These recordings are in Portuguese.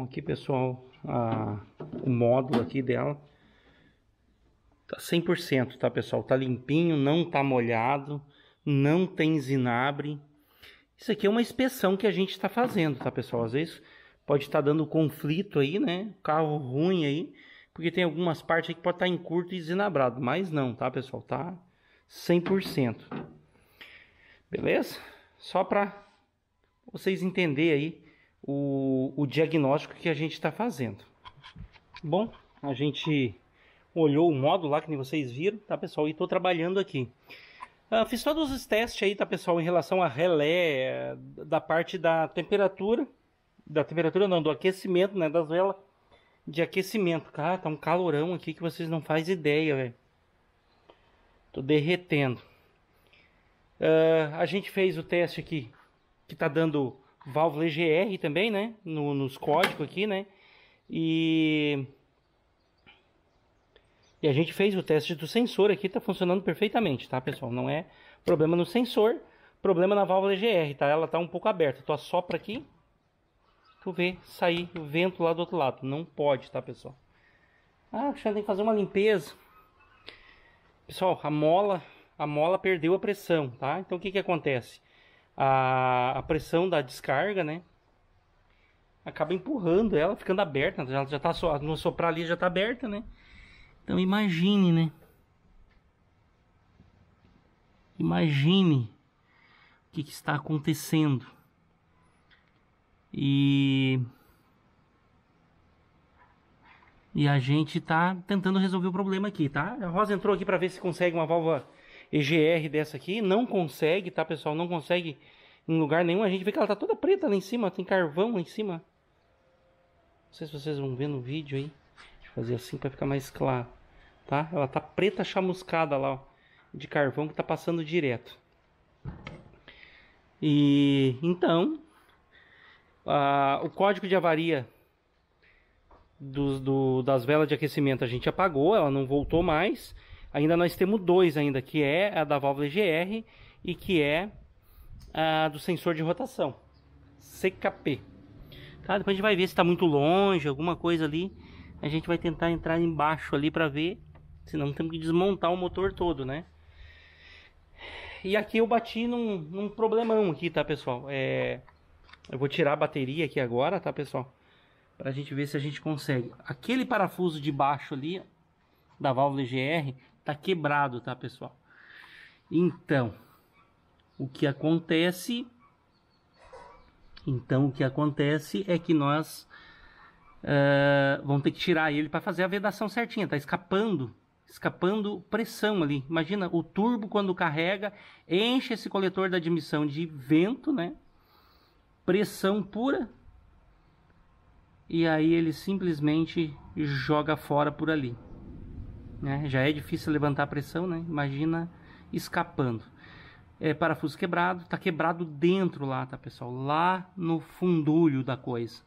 Bom, aqui pessoal, a, o módulo aqui dela tá 100%, tá pessoal? Tá limpinho, não tá molhado, não tem zinabre. Isso aqui é uma inspeção que a gente está fazendo, tá pessoal? Às vezes pode estar tá dando conflito aí, né? Carro ruim aí, porque tem algumas partes que pode estar tá em curto e zinabrado, mas não, tá pessoal? Tá 100%. Beleza? Só para vocês entenderem aí o, o diagnóstico que a gente está fazendo. Bom, a gente olhou o módulo lá que nem vocês viram, tá pessoal? E estou trabalhando aqui. Uh, fiz todos os testes aí, tá pessoal, em relação a relé, eh, da parte da temperatura, da temperatura não, do aquecimento, né, das velas de aquecimento. Cara, tá um calorão aqui que vocês não fazem ideia, velho. Tô derretendo. Uh, a gente fez o teste aqui, que tá dando válvula EGR também, né? No, nos códigos aqui, né? E... E a gente fez o teste do sensor aqui, tá funcionando perfeitamente, tá, pessoal? Não é problema no sensor, problema na válvula EGR, tá? Ela tá um pouco aberta. Tu assopra aqui, tu vê sair o vento lá do outro lado. Não pode, tá, pessoal? Ah, Xandão, tem que fazer uma limpeza. Pessoal, a mola, a mola perdeu a pressão, tá? Então o que que acontece? a, a pressão da descarga, né? Acaba empurrando ela, ficando aberta. Ela já tá no soprar ali já tá aberta, né? Então imagine, né? Imagine o que, que está acontecendo. E e a gente tá tentando resolver o problema aqui, tá? A Rosa entrou aqui para ver se consegue uma válvula EGR dessa aqui, não consegue, tá pessoal? Não consegue em lugar nenhum. A gente vê que ela tá toda preta lá em cima, tem carvão lá em cima. Não sei se vocês vão ver no vídeo aí. Deixa eu fazer assim para ficar mais claro, tá? Ela tá preta chamuscada lá, ó, de carvão que tá passando direto. E então, a, o código de avaria do, do, das velas de aquecimento a gente apagou, ela não voltou mais. Ainda nós temos dois ainda, que é a da válvula GR e que é a do sensor de rotação, CKP. Tá? Depois a gente vai ver se está muito longe, alguma coisa ali. A gente vai tentar entrar embaixo ali para ver, senão temos que desmontar o motor todo, né? E aqui eu bati num, num problemão aqui, tá, pessoal? É... Eu vou tirar a bateria aqui agora, tá, pessoal? a gente ver se a gente consegue. Aquele parafuso de baixo ali, da válvula GR, tá quebrado, tá, pessoal? Então, o que acontece? Então, o que acontece é que nós uh, vamos ter que tirar ele para fazer a vedação certinha. Tá escapando, escapando pressão ali. Imagina, o turbo quando carrega enche esse coletor da admissão de vento, né? Pressão pura. E aí ele simplesmente joga fora por ali. Né? Já é difícil levantar a pressão, né? Imagina escapando. É, parafuso quebrado, tá quebrado dentro lá, tá pessoal? Lá no fundulho da coisa.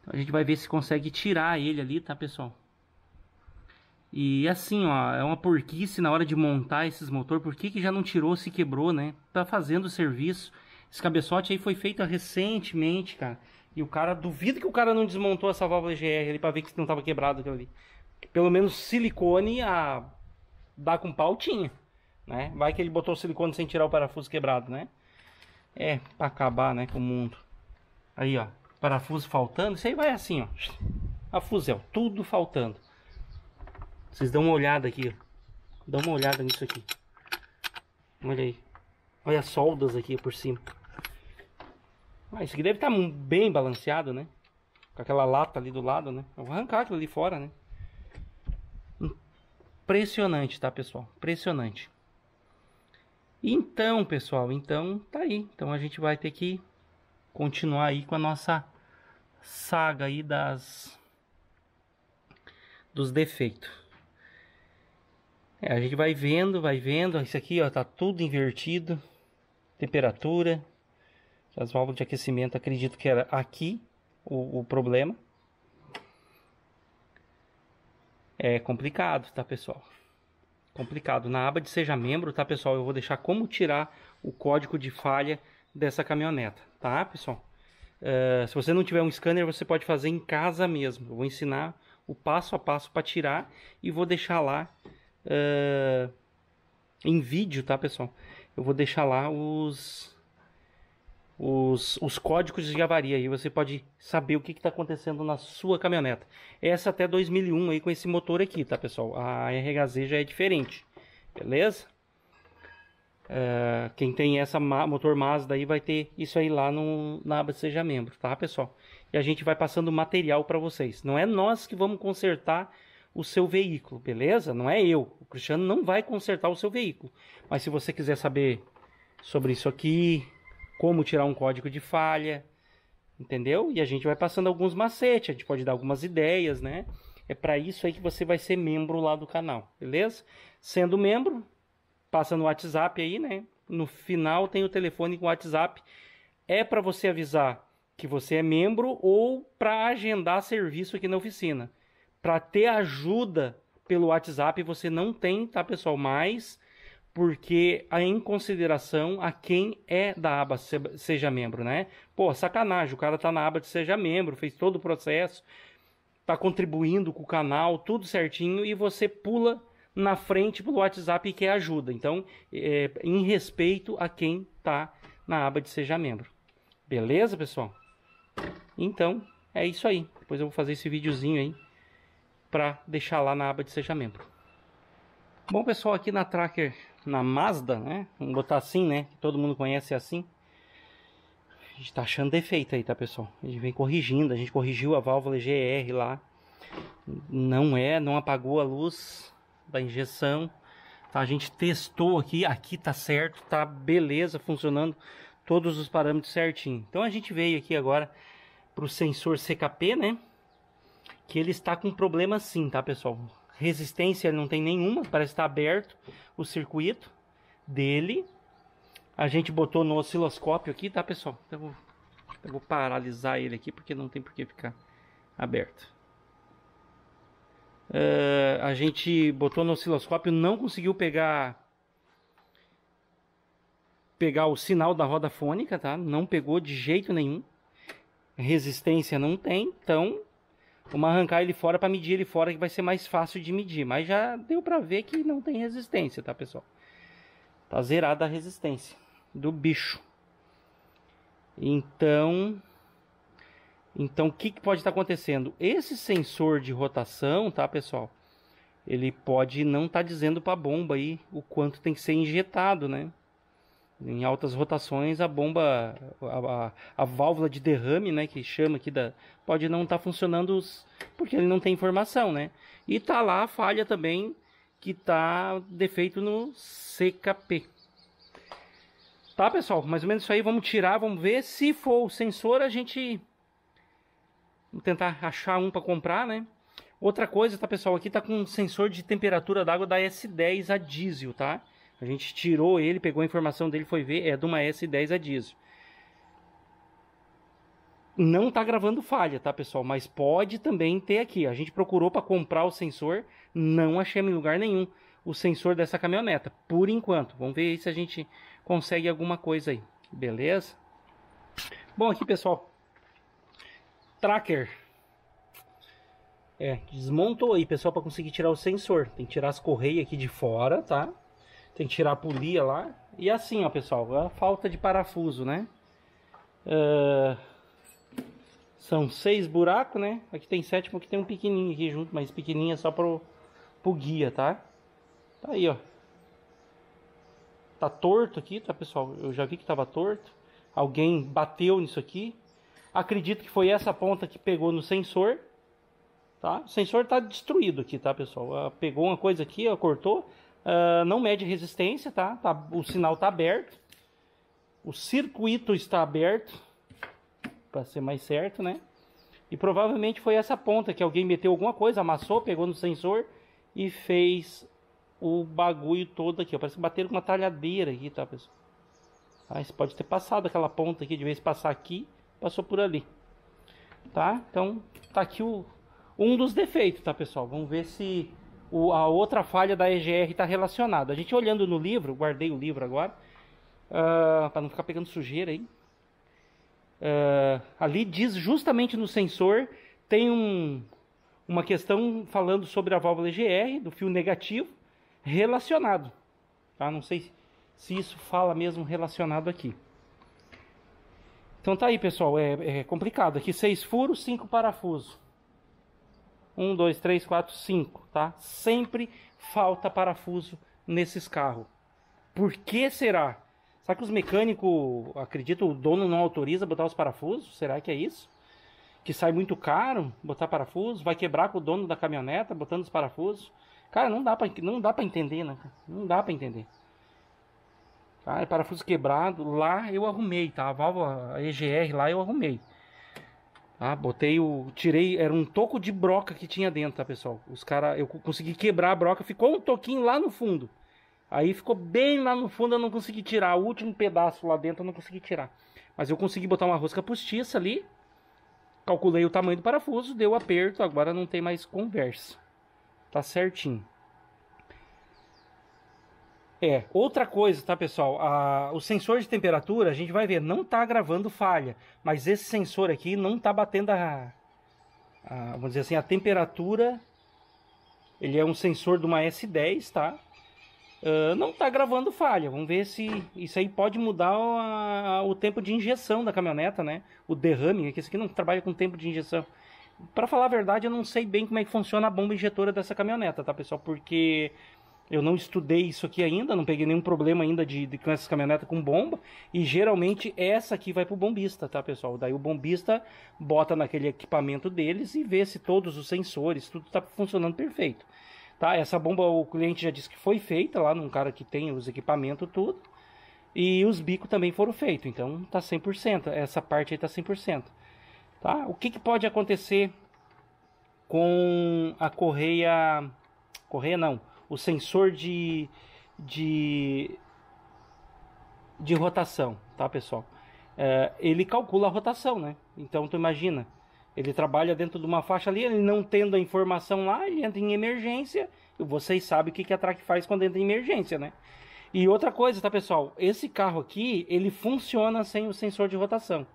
Então, a gente vai ver se consegue tirar ele ali, tá pessoal? E assim, ó, é uma porquice na hora de montar esses motor. Por que, que já não tirou, se quebrou, né? Tá fazendo o serviço. Esse cabeçote aí foi feito recentemente, cara. E o cara, duvido que o cara não desmontou essa válvula GR ali pra ver que não tava quebrado aquilo ali pelo menos silicone a dar com pau tinha, né? Vai que ele botou silicone sem tirar o parafuso quebrado, né? É, para acabar, né, com o mundo. Aí, ó, parafuso faltando, isso aí vai assim, ó. A fuzel, tudo faltando. Vocês dão uma olhada aqui, ó. Dá uma olhada nisso aqui. Olha aí. Olha as soldas aqui por cima. Ah, isso aqui deve estar tá bem balanceado, né? Com aquela lata ali do lado, né? Eu vou arrancar aquilo ali fora, né? Impressionante, tá, pessoal? Impressionante. Então, pessoal, então tá aí. Então a gente vai ter que continuar aí com a nossa saga aí das dos defeitos. É, a gente vai vendo, vai vendo, isso aqui ó, tá tudo invertido. Temperatura, as válvulas de aquecimento acredito que era aqui o, o problema. É complicado, tá, pessoal? Complicado. Na aba de Seja Membro, tá, pessoal? Eu vou deixar como tirar o código de falha dessa caminhoneta, tá, pessoal? Uh, se você não tiver um scanner, você pode fazer em casa mesmo. Eu vou ensinar o passo a passo para tirar e vou deixar lá uh, em vídeo, tá, pessoal? Eu vou deixar lá os, os, os códigos de avaria e você pode saber o que está acontecendo na sua caminhoneta. Essa até 2001 aí com esse motor aqui, tá pessoal? A RHZ já é diferente, beleza? É, quem tem essa motor Mazda aí vai ter isso aí lá no, na aba Seja Membro, tá pessoal? E a gente vai passando material para vocês. Não é nós que vamos consertar o seu veículo, beleza? Não é eu. O Cristiano não vai consertar o seu veículo. Mas se você quiser saber sobre isso aqui, como tirar um código de falha, entendeu? E a gente vai passando alguns macetes, a gente pode dar algumas ideias, né? É para isso aí que você vai ser membro lá do canal, beleza? Sendo membro, passa no WhatsApp aí, né? No final tem o telefone com o WhatsApp. É para você avisar que você é membro ou para agendar serviço aqui na oficina. Para ter ajuda pelo WhatsApp você não tem, tá, pessoal? Mas porque a em consideração a quem é da aba seja membro, né? Pô, sacanagem, o cara tá na aba de seja membro, fez todo o processo, tá contribuindo com o canal, tudo certinho e você pula na frente pelo WhatsApp e quer ajuda. Então, é, em respeito a quem tá na aba de seja membro. Beleza, pessoal? Então, é isso aí. Depois eu vou fazer esse videozinho aí para deixar lá na aba de seja membro. Bom pessoal, aqui na Tracker, na Mazda, né? Vamos botar assim, né? Todo mundo conhece assim. A gente tá achando defeito aí, tá pessoal? A gente vem corrigindo, a gente corrigiu a válvula GR lá. Não é, não apagou a luz da injeção. Tá, a gente testou aqui, aqui tá certo, tá beleza, funcionando todos os parâmetros certinho. Então a gente veio aqui agora pro sensor CKP, né? Que ele está com problema sim, tá pessoal? resistência não tem nenhuma, parece estar tá aberto o circuito dele. A gente botou no osciloscópio aqui, tá, pessoal? Então, eu vou, eu vou paralisar ele aqui porque não tem por que ficar aberto. Uh, a gente botou no osciloscópio, não conseguiu pegar pegar o sinal da roda fônica, tá? Não pegou de jeito nenhum. Resistência não tem, então Vamos arrancar ele fora para medir ele fora, que vai ser mais fácil de medir. Mas já deu para ver que não tem resistência, tá, pessoal? Tá zerada a resistência do bicho. Então, então o que, que pode estar tá acontecendo? Esse sensor de rotação, tá, pessoal? Ele pode não estar tá dizendo para a bomba aí o quanto tem que ser injetado, né? em altas rotações a bomba, a, a, a, válvula de derrame, né, que chama aqui da, pode não estar tá funcionando porque ele não tem informação, né? E tá lá a falha também que tá defeito no CKP. Tá, pessoal, mais ou menos isso aí, vamos tirar, vamos ver se for o sensor a gente vamos tentar achar um para comprar, né? Outra coisa, tá, pessoal, aqui tá com um sensor de temperatura d'água da S10 a diesel, tá? A gente tirou ele, pegou a informação dele, foi ver, é de uma S10 a diesel. Não está gravando falha, tá, pessoal? Mas pode também ter aqui. A gente procurou para comprar o sensor, não achamos em lugar nenhum o sensor dessa caminhoneta, por enquanto. Vamos ver se a gente consegue alguma coisa aí. Beleza? Bom, aqui, pessoal. Tracker. É, desmontou aí, pessoal, para conseguir tirar o sensor. Tem que tirar as correias aqui de fora, tá? Tem que tirar a polia lá. E assim, ó, pessoal, a falta de parafuso, né? Uh, são seis buracos, né? Aqui tem sétimo, que tem um pequenininho aqui junto, mas pequenininho é só pro, pro guia, tá? Tá aí, ó. Tá torto aqui, tá, pessoal? Eu já vi que tava torto. Alguém bateu nisso aqui. Acredito que foi essa ponta que pegou no sensor, tá? O sensor tá destruído aqui, tá, pessoal? Ah, pegou uma coisa aqui, ó, cortou Uh, não mede resistência, tá? tá? O sinal está aberto. O circuito está aberto, para ser mais certo, né? E provavelmente foi essa ponta que alguém meteu alguma coisa, amassou, pegou no sensor e fez o bagulho todo aqui. Ó. Parece que bateram com uma talhadeira aqui, tá, pessoal? Ah, pode ter passado aquela ponta aqui, de vez passar aqui, passou por ali. Tá? Então, tá aqui o, um dos defeitos, tá, pessoal? Vamos ver se o, a outra falha da EGR está relacionada. A gente olhando no livro, guardei o livro agora, uh, ah, para não ficar pegando sujeira aí. Uh, ali diz justamente no sensor tem um, uma questão falando sobre a válvula EGR, do fio negativo, relacionado. Tá? Não sei se, isso fala mesmo relacionado aqui. Então tá aí, pessoal. É, é complicado. Aqui seis furos, cinco parafusos. 1, 2, 3, 4, 5, tá? Sempre falta parafuso nesses carros. Por que será? Será que os mecânicos, acredito, o dono não autoriza botar os parafusos? Será que é isso? Que sai muito caro botar parafuso? Vai quebrar com o dono da caminhoneta botando os parafusos? Cara, não dá pra, não dá pra entender, né? Não dá para entender. Cara, tá? é parafuso quebrado, lá eu arrumei, tá? A válvula EGR lá eu arrumei. Ah, botei o. Tirei. Era um toco de broca que tinha dentro, tá, pessoal? Os cara, Eu consegui quebrar a broca, ficou um toquinho lá no fundo. Aí ficou bem lá no fundo, eu não consegui tirar. O último pedaço lá dentro eu não consegui tirar. Mas eu consegui botar uma rosca postiça ali. Calculei o tamanho do parafuso, deu aperto, agora não tem mais conversa. Tá certinho. É. é, outra coisa, tá, pessoal? A, o sensor de temperatura, a gente vai ver, não tá gravando falha, mas esse sensor aqui não tá batendo a, a vamos dizer assim, a temperatura. Ele é um sensor de uma S10, tá? Uh, não está gravando falha. Vamos ver se isso aí pode mudar a, a, o tempo de injeção da caminhoneta, né? O derrame, que esse aqui não trabalha com tempo de injeção. Para falar a verdade, eu não sei bem como é que funciona a bomba injetora dessa caminhoneta, tá, pessoal? Porque eu não estudei isso aqui ainda, não peguei nenhum problema ainda de, de com essas caminhonetas com bomba. E geralmente essa aqui vai pro bombista, tá, pessoal? Daí o bombista bota naquele equipamento deles e vê se todos os sensores, tudo tá funcionando perfeito. Tá? Essa bomba o cliente já disse que foi feita lá num cara que tem os equipamentos tudo. E os bicos também foram feitos, então tá 100%. Essa parte aí tá 100%. Tá? O que, que pode acontecer com a correia correia não o sensor de, de, de rotação, tá pessoal? É, ele calcula a rotação, né? Então tu imagina, ele trabalha dentro de uma faixa ali, ele não tendo a informação lá, ele entra em emergência. Vocês sabem o que, que a TRAC faz quando entra em emergência, né? E outra coisa, tá pessoal? Esse carro aqui, ele funciona sem o sensor de rotação,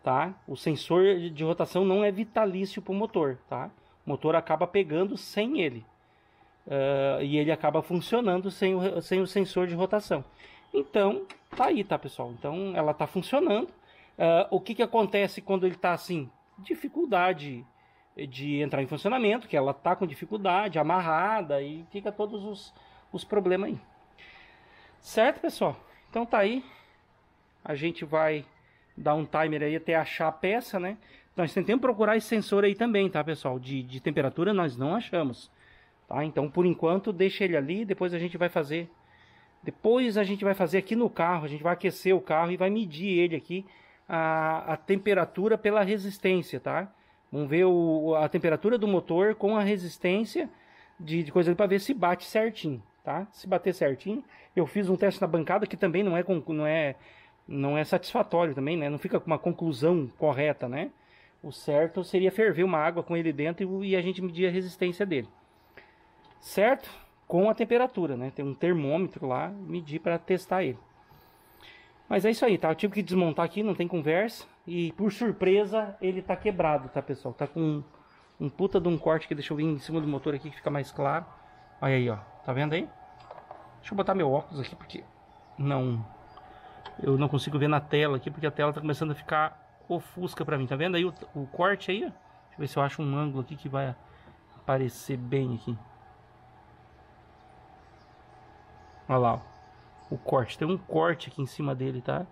tá? O sensor de rotação não é vitalício pro motor, tá? O motor acaba pegando sem ele, Uh, e ele acaba funcionando sem o, sem o sensor de rotação. Então, tá aí, tá, pessoal? Então, ela tá funcionando. Uh, o que, que acontece quando ele tá assim? Dificuldade de entrar em funcionamento, que ela tá com dificuldade, amarrada e fica todos os, os problemas aí. Certo, pessoal? Então tá aí. A gente vai dar um timer aí até achar a peça, né? Nós tentamos procurar esse sensor aí também, tá, pessoal? De, de temperatura nós não achamos. Tá? Então, por enquanto, deixa ele ali, depois a gente vai fazer. Depois a gente vai fazer aqui no carro, a gente vai aquecer o carro e vai medir ele aqui a, a temperatura pela resistência, tá? Vamos ver o, a temperatura do motor com a resistência de, de coisa para ver se bate certinho, tá? Se bater certinho, eu fiz um teste na bancada que também não é não é não é satisfatório também, né? Não fica com uma conclusão correta, né? O certo seria ferver uma água com ele dentro e, e a gente medir a resistência dele certo? Com a temperatura, né? Tem um termômetro lá, medir para testar ele. Mas é isso aí, tá? Eu tive que desmontar aqui, não tem conversa. E por surpresa, ele tá quebrado, tá, pessoal? Tá com um, puta de um corte que deixa eu vir em cima do motor aqui que fica mais claro. Olha aí, ó. Tá vendo aí? Deixa eu botar meu óculos aqui porque não eu não consigo ver na tela aqui porque a tela tá começando a ficar ofusca para mim. Tá vendo aí o, o corte aí? Deixa eu ver se eu acho um ângulo aqui que vai aparecer bem aqui. Olha lá, ó, o corte. Tem um corte aqui em cima dele, tá?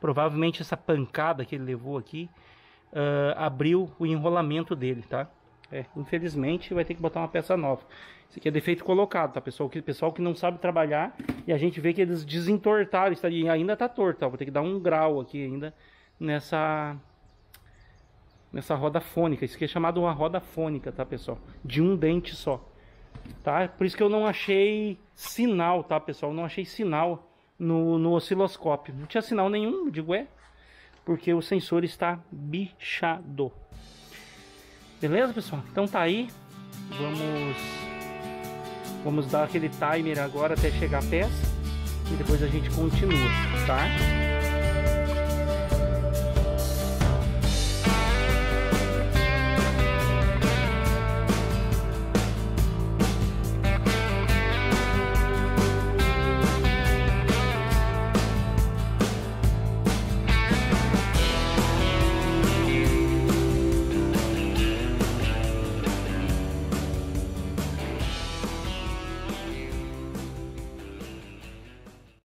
Provavelmente essa pancada que ele levou aqui uh, abriu o enrolamento dele, tá? É, infelizmente vai ter que botar uma peça nova. Isso aqui é defeito colocado, tá, pessoal? Que pessoal que não sabe trabalhar e a gente vê que eles desentortaram isso ali, ainda tá torto, tá? Vou ter que dar um grau aqui ainda nessa nessa roda fônica. Isso aqui é chamado uma roda fônica, tá, pessoal? De um dente só tá? Por isso que eu não achei sinal, tá, pessoal? Não achei sinal no, no osciloscópio. Não tinha sinal nenhum, digo é, porque o sensor está bichado. Beleza, pessoal? Então tá aí. Vamos vamos dar aquele timer agora até chegar a peça e depois a gente continua, tá?